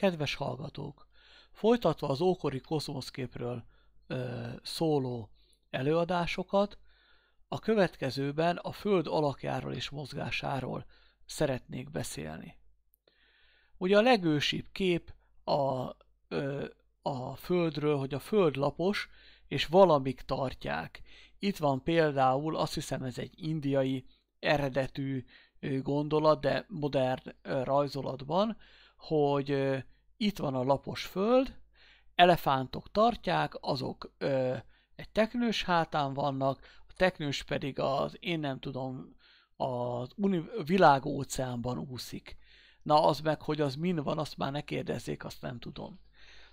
Kedves hallgatók! Folytatva az ókori koszmoszképről ö, szóló előadásokat, a következőben a Föld alakjáról és mozgásáról szeretnék beszélni. Ugye a legősibb kép a, ö, a Földről, hogy a Föld lapos, és valamik tartják. Itt van például, azt hiszem ez egy indiai eredetű gondolat, de modern rajzolatban, hogy itt van a lapos föld, elefántok tartják, azok egy teknős hátán vannak, a teknős pedig az, én nem tudom, az világóceánban úszik. Na az meg, hogy az min van, azt már ne kérdezzék, azt nem tudom.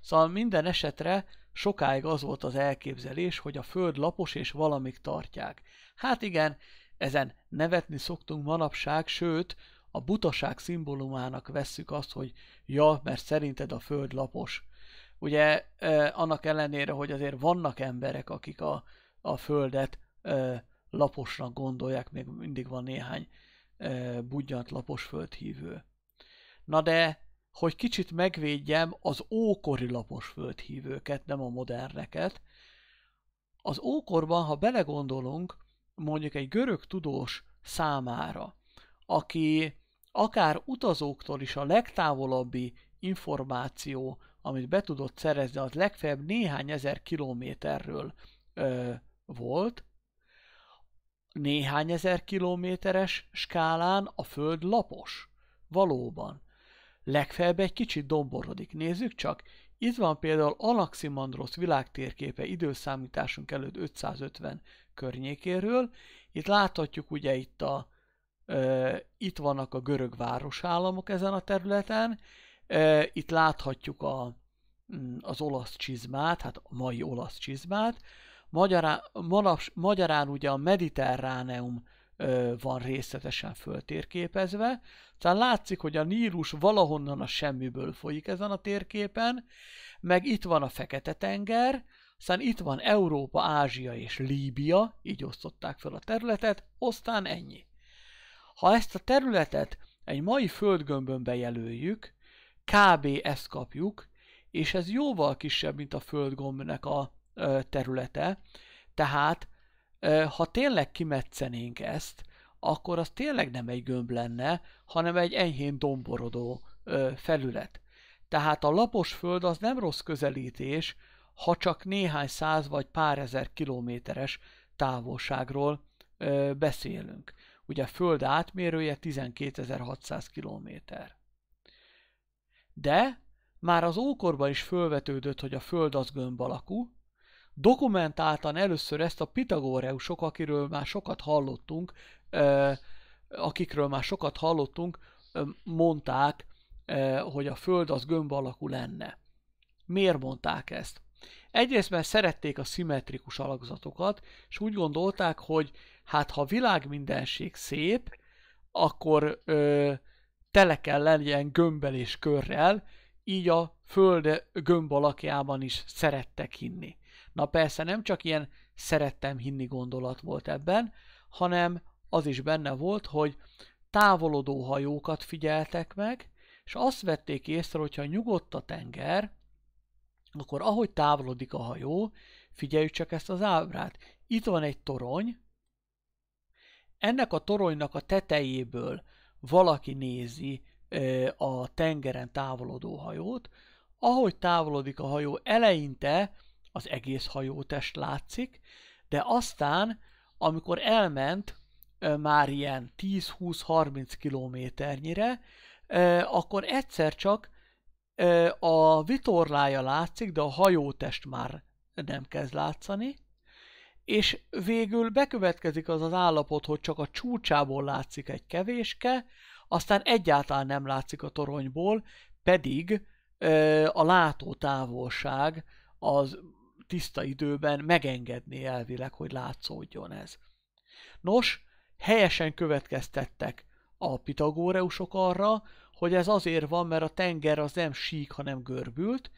Szóval minden esetre sokáig az volt az elképzelés, hogy a föld lapos és valamik tartják. Hát igen, ezen nevetni szoktunk manapság, sőt, a butaság szimbólumának vesszük azt, hogy ja, mert szerinted a föld lapos. Ugye annak ellenére, hogy azért vannak emberek, akik a, a földet laposnak gondolják, még mindig van néhány budjant lapos földhívő. Na de, hogy kicsit megvédjem az ókori lapos földhívőket, nem a moderneket, az ókorban, ha belegondolunk, mondjuk egy görög tudós számára, aki akár utazóktól is a legtávolabbi információ, amit be tudott szerezni, az legfeljebb néhány ezer kilométerről ö, volt, néhány ezer kilométeres skálán a Föld lapos. Valóban. Legfeljebb egy kicsit domborodik. Nézzük csak, itt van például Anaximandros világtérképe időszámításunk előtt 550 környékéről. Itt láthatjuk ugye itt a itt vannak a görög városállamok ezen a területen, itt láthatjuk a, mm, az olasz csizmát, hát a mai olasz csizmát, Magyarán, manaps, magyarán ugye a mediterráneum van részletesen föltérképezve, tehát látszik, hogy a Nírus valahonnan a semmiből folyik ezen a térképen, meg itt van a Fekete-tenger, aztán itt van Európa, Ázsia és Líbia, így osztották fel a területet, aztán ennyi. Ha ezt a területet egy mai földgömbön bejelöljük, kb. ezt kapjuk, és ez jóval kisebb, mint a földgombnak a területe, tehát ha tényleg kimetszenénk ezt, akkor az tényleg nem egy gömb lenne, hanem egy enyhén domborodó felület. Tehát a lapos föld az nem rossz közelítés, ha csak néhány száz vagy pár ezer kilométeres távolságról beszélünk. Ugye a föld átmérője 12.600 km. De már az ókorban is fölvetődött, hogy a föld az gömb alakú, dokumentáltan először ezt a pitagóreusok, akiről már sokat hallottunk, akikről már sokat hallottunk, mondták, hogy a Föld az gömb alakú lenne. Miért mondták ezt? Egyrészt mert szerették a szimmetrikus alakzatokat, és úgy gondolták, hogy hát ha világ mindenség szép, akkor ö, tele kell legyen gömbbel és körrel, így a föld gömb alakjában is szerettek hinni. Na persze nem csak ilyen szerettem hinni gondolat volt ebben, hanem az is benne volt, hogy távolodó hajókat figyeltek meg, és azt vették észre, hogyha nyugodt a tenger, akkor ahogy távolodik a hajó, figyeljük csak ezt az ábrát. Itt van egy torony, ennek a toronynak a tetejéből valaki nézi a tengeren távolodó hajót, ahogy távolodik a hajó, eleinte az egész hajótest látszik, de aztán, amikor elment már ilyen 10-20-30 kilométernyire, akkor egyszer csak a vitorlája látszik, de a hajótest már nem kezd látszani, és végül bekövetkezik az az állapot, hogy csak a csúcsából látszik egy kevéske, aztán egyáltalán nem látszik a toronyból, pedig ö, a látótávolság az tiszta időben megengedné elvileg, hogy látszódjon ez. Nos, helyesen következtettek a pitagóreusok arra, hogy ez azért van, mert a tenger az nem sík, hanem görbült,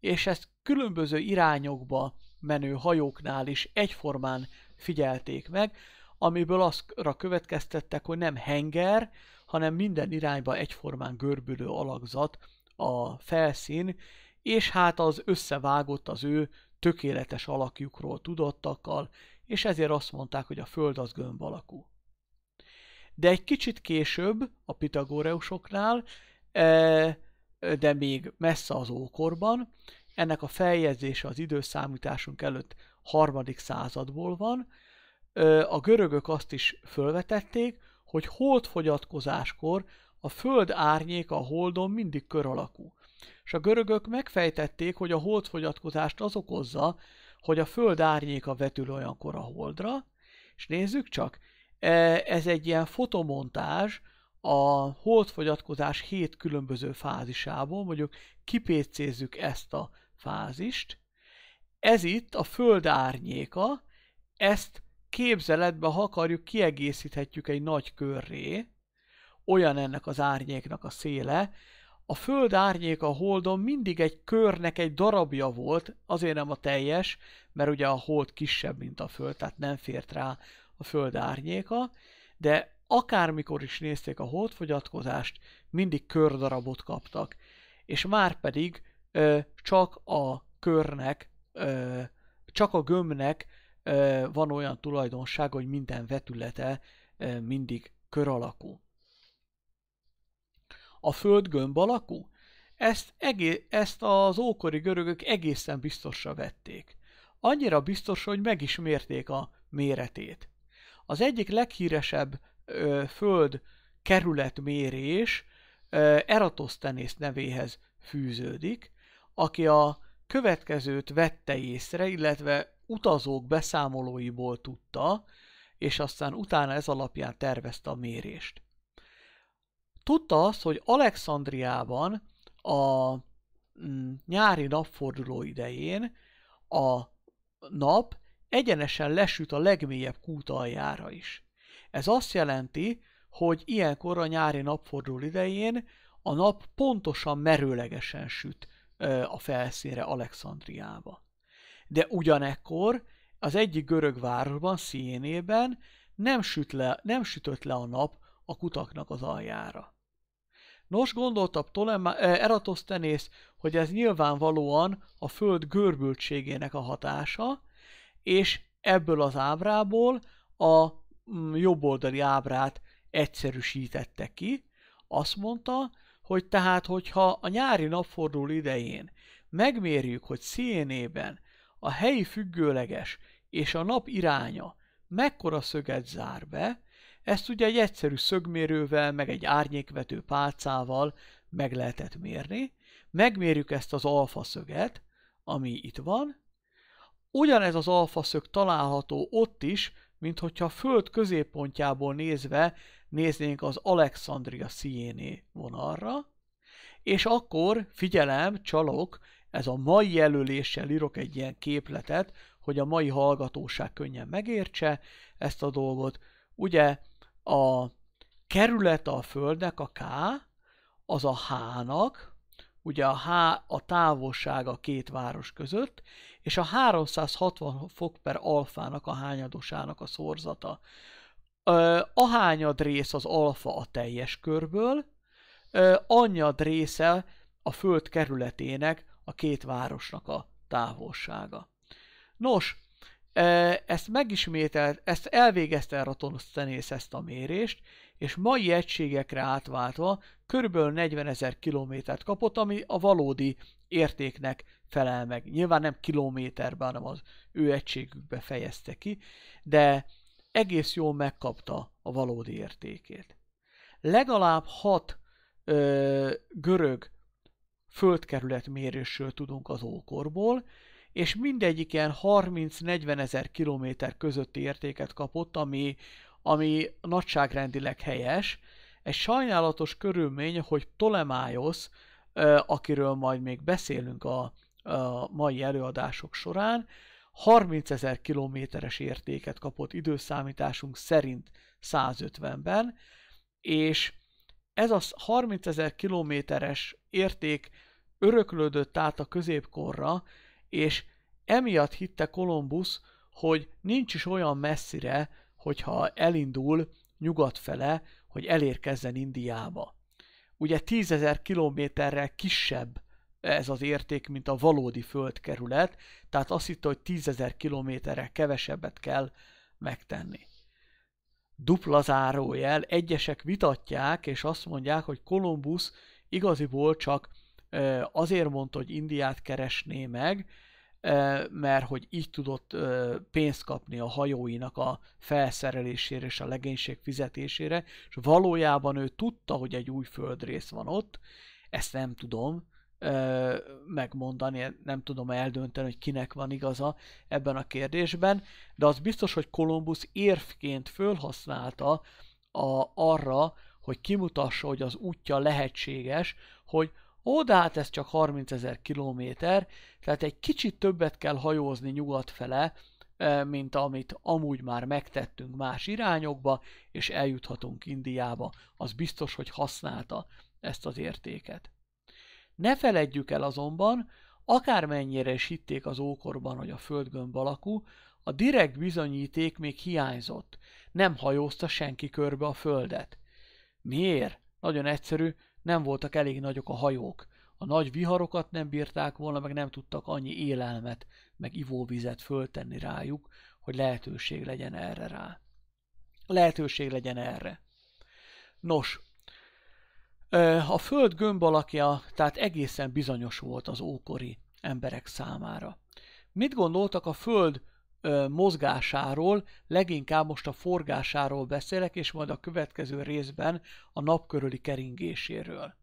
és ezt különböző irányokba menő hajóknál is egyformán figyelték meg, amiből azra következtettek, hogy nem henger, hanem minden irányba egyformán görbülő alakzat a felszín, és hát az összevágott az ő tökéletes alakjukról tudottakkal, és ezért azt mondták, hogy a Föld az gömb alakú. De egy kicsit később a pitagóreusoknál, eh, de még messze az ókorban, ennek a feljegyzése az időszámításunk előtt harmadik századból van. A görögök azt is fölvetették, hogy holdfogyatkozáskor a föld árnyék a holdon mindig kör alakú. És a görögök megfejtették, hogy a holdfogyatkozást az okozza, hogy a föld árnyéka vetül olyankor a holdra, és nézzük csak, e, ez egy ilyen fotomontázs, a holdfogyatkozás hét különböző fázisából, mondjuk kipécézzük ezt a fázist. Ez itt a Föld árnyéka, ezt képzeletbe, ha akarjuk, kiegészíthetjük egy nagy körré, olyan ennek az árnyéknak a széle. A Föld árnyéka a Holdon mindig egy körnek egy darabja volt, azért nem a teljes, mert ugye a Hold kisebb, mint a Föld, tehát nem fért rá a Föld árnyéka, de akármikor is nézték a holdfogyatkozást, mindig kördarabot kaptak, és már pedig csak a körnek, csak a gömbnek van olyan tulajdonság, hogy minden vetülete mindig kör alakú. A föld gömb alakú? Ezt, egész, ezt az ókori görögök egészen biztosra vették. Annyira biztos, hogy meg is mérték a méretét. Az egyik leghíresebb ö, föld kerületmérés Eratosztenész nevéhez fűződik, aki a következőt vette észre, illetve utazók beszámolóiból tudta, és aztán utána ez alapján tervezte a mérést. Tudta azt, hogy Alexandriában a mm, nyári napforduló idején a nap egyenesen lesüt a legmélyebb kút aljára is. Ez azt jelenti, hogy ilyenkor a nyári napforduló idején a nap pontosan merőlegesen süt, a felszínre Alexandriába. De ugyanekkor az egyik görög városban, Szénében nem, süt le, nem sütött le a nap a kutaknak az aljára. Nos, gondolta Ptolema, hogy ez nyilvánvalóan a föld görbültségének a hatása, és ebből az ábrából a mm, jobboldali ábrát egyszerűsítette ki. Azt mondta, hogy tehát, hogyha a nyári napfordul idején megmérjük, hogy színében a helyi függőleges és a nap iránya mekkora szöget zár be, ezt ugye egy egyszerű szögmérővel, meg egy árnyékvető pálcával meg lehetett mérni. Megmérjük ezt az alfa szöget, ami itt van. Ugyanez az alfa szög található ott is, mint hogyha a Föld középpontjából nézve néznénk az Alexandria Siéné vonalra, és akkor, figyelem, csalok, ez a mai jelöléssel írok egy ilyen képletet, hogy a mai hallgatóság könnyen megértse ezt a dolgot. Ugye a kerület a Földnek, a K, az a H-nak, ugye a H a távolság a két város között, és a 360 fok per alfának a hányadosának a szorzata ahányad rész az alfa a teljes körből, annyad része a föld kerületének, a két városnak a távolsága. Nos, ezt megismételt, ezt elvégezte ratosztenész ezt a mérést, és mai egységekre átváltva kb. 40 ezer kilométert kapott, ami a valódi értéknek felel meg. Nyilván nem kilométerben, hanem az ő egységükbe fejezte ki, de egész jól megkapta a valódi értékét. Legalább hat ö, görög földkerület mérésről tudunk az ókorból, és mindegyiken 30-40 ezer kilométer közötti értéket kapott, ami, ami nagyságrendileg helyes. Egy sajnálatos körülmény, hogy Ptolemaios, akiről majd még beszélünk a, a mai előadások során, 30 ezer kilométeres értéket kapott időszámításunk szerint 150-ben, és ez a 30 ezer kilométeres érték öröklődött át a középkorra, és emiatt hitte Kolumbusz, hogy nincs is olyan messzire, hogyha elindul nyugat fele, hogy elérkezzen Indiába. Ugye 10.000 kilométerrel kisebb ez az érték, mint a valódi földkerület, tehát azt hitte, hogy tízezer kilométerre kevesebbet kell megtenni. Dupla zárójel, egyesek vitatják, és azt mondják, hogy Kolumbusz igaziból csak azért mondta, hogy Indiát keresné meg, mert hogy így tudott pénzt kapni a hajóinak a felszerelésére és a legénység fizetésére, és valójában ő tudta, hogy egy új földrész van ott, ezt nem tudom, megmondani, nem tudom eldönteni, hogy kinek van igaza ebben a kérdésben, de az biztos, hogy Kolumbusz érvként fölhasználta a, arra, hogy kimutassa, hogy az útja lehetséges, hogy ó, de hát ez csak 30 ezer kilométer, tehát egy kicsit többet kell hajózni nyugat fele, mint amit amúgy már megtettünk más irányokba, és eljuthatunk Indiába. Az biztos, hogy használta ezt az értéket. Ne feledjük el azonban, akármennyire is hitték az ókorban, hogy a földgömb alakú, a direkt bizonyíték még hiányzott. Nem hajózta senki körbe a földet. Miért? Nagyon egyszerű, nem voltak elég nagyok a hajók. A nagy viharokat nem bírták volna, meg nem tudtak annyi élelmet, meg ivóvizet föltenni rájuk, hogy lehetőség legyen erre rá. Lehetőség legyen erre. Nos, a föld gömb alakja tehát egészen bizonyos volt az ókori emberek számára. Mit gondoltak a föld mozgásáról, leginkább most a forgásáról beszélek, és majd a következő részben a nap körüli keringéséről.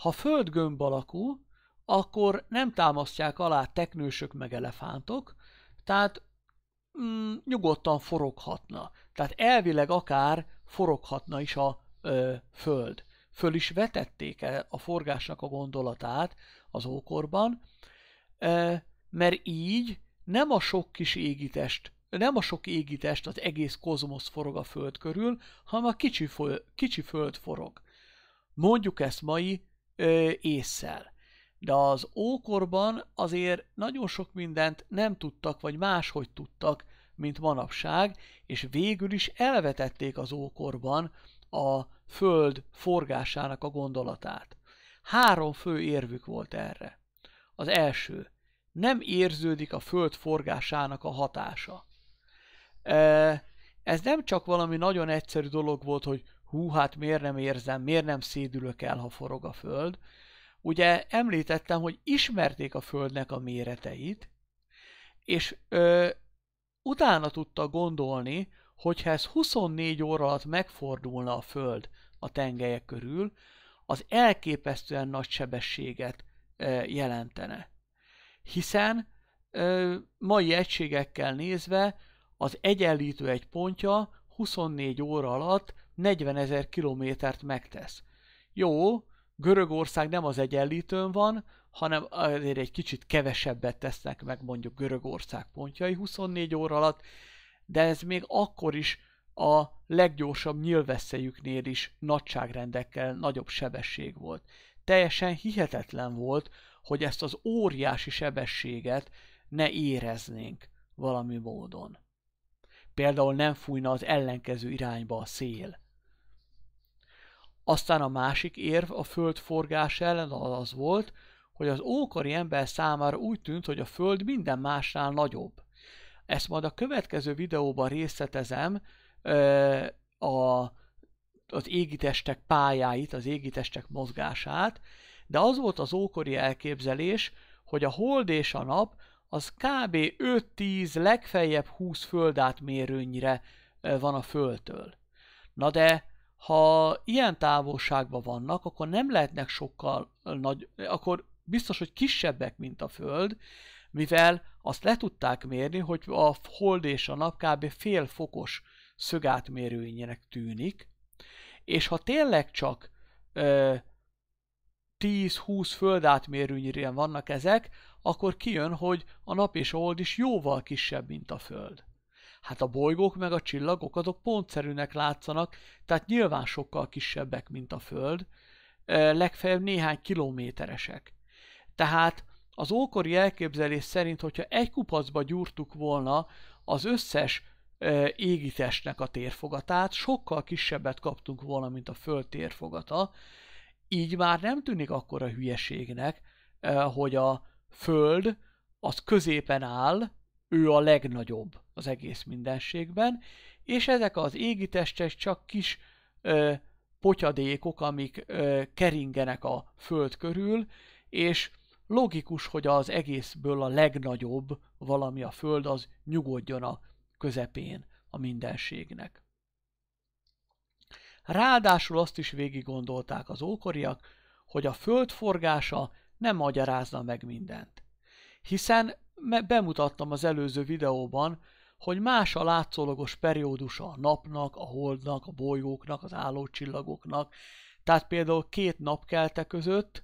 Ha föld gömb alakú, akkor nem támasztják alá teknősök meg elefántok, tehát mm, nyugodtan foroghatna. Tehát elvileg akár foroghatna is a ö, föld föl is vetették a forgásnak a gondolatát az ókorban, mert így nem a sok kis égitest, nem a sok égitest az egész kozmosz forog a föld körül, hanem a kicsi, kicsi föld forog. Mondjuk ezt mai ésszel, De az ókorban azért nagyon sok mindent nem tudtak, vagy máshogy tudtak, mint manapság, és végül is elvetették az ókorban a Föld forgásának a gondolatát. Három fő érvük volt erre. Az első, nem érződik a Föld forgásának a hatása. E, ez nem csak valami nagyon egyszerű dolog volt, hogy hú, hát miért nem érzem, miért nem szédülök el, ha forog a Föld. Ugye említettem, hogy ismerték a Földnek a méreteit, és ö, utána tudta gondolni, hogyha ez 24 óra alatt megfordulna a Föld a tengelyek körül, az elképesztően nagy sebességet jelentene. Hiszen mai egységekkel nézve az egyenlítő egy pontja 24 óra alatt 40 ezer kilométert megtesz. Jó, Görögország nem az egyenlítőn van, hanem azért egy kicsit kevesebbet tesznek meg mondjuk Görögország pontjai 24 óra alatt, de ez még akkor is a leggyorsabb nyilvesszejüknél is nagyságrendekkel nagyobb sebesség volt. Teljesen hihetetlen volt, hogy ezt az óriási sebességet ne éreznénk valami módon. Például nem fújna az ellenkező irányba a szél. Aztán a másik érv a földforgás ellen az volt, hogy az ókori ember számára úgy tűnt, hogy a föld minden másnál nagyobb. Ezt majd a következő videóban részletezem a, az égitestek pályáit, az égitestek mozgását, de az volt az ókori elképzelés, hogy a hold és a nap az kb. 5-10, legfeljebb 20 földátmérőnyre van a földtől. Na de ha ilyen távolságban vannak, akkor nem lehetnek sokkal nagy, akkor biztos, hogy kisebbek, mint a Föld, mivel azt le tudták mérni, hogy a hold és a nap kb. fél fokos szögátmérőjének tűnik, és ha tényleg csak ö, 10-20 földátmérőnyire vannak ezek, akkor kijön, hogy a nap és a hold is jóval kisebb, mint a föld. Hát a bolygók meg a csillagok azok pontszerűnek látszanak, tehát nyilván sokkal kisebbek, mint a föld, legfeljebb néhány kilométeresek. Tehát az ókori elképzelés szerint, hogyha egy kupacba gyúrtuk volna az összes e, égitestnek a térfogatát, sokkal kisebbet kaptunk volna, mint a Föld térfogata, így már nem tűnik akkora hülyeségnek, e, hogy a Föld az középen áll, ő a legnagyobb az egész mindenségben, és ezek az égitestek csak kis ö, potyadékok, amik ö, keringenek a Föld körül, és Logikus, hogy az egészből a legnagyobb valami a Föld az nyugodjon a közepén a mindenségnek. Ráadásul azt is végig gondolták az ókoriak, hogy a Föld forgása nem magyarázna meg mindent. Hiszen bemutattam az előző videóban, hogy más a látszólagos periódusa a napnak, a holdnak, a bolygóknak, az állócsillagoknak, tehát például két napkelte között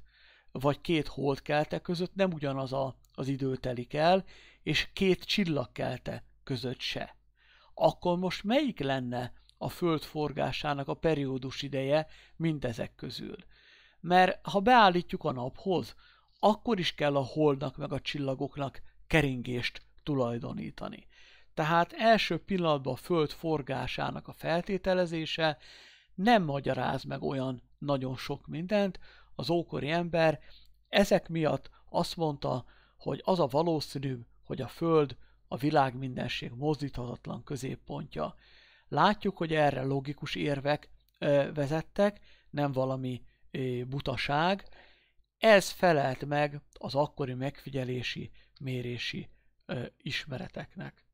vagy két holdkelte között nem ugyanaz a, az idő telik el, és két csillagkelte között se. Akkor most melyik lenne a Föld forgásának a periódus ideje mindezek közül? Mert ha beállítjuk a naphoz, akkor is kell a holdnak meg a csillagoknak keringést tulajdonítani. Tehát első pillanatban a Föld forgásának a feltételezése nem magyaráz meg olyan nagyon sok mindent, az ókori ember, ezek miatt azt mondta, hogy az a valószínűbb, hogy a Föld a világ mindenség mozdíthatatlan középpontja. Látjuk, hogy erre logikus érvek ö, vezettek, nem valami ö, butaság. Ez felelt meg az akkori megfigyelési, mérési ö, ismereteknek.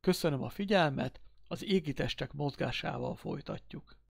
Köszönöm a figyelmet, az égitestek mozgásával folytatjuk.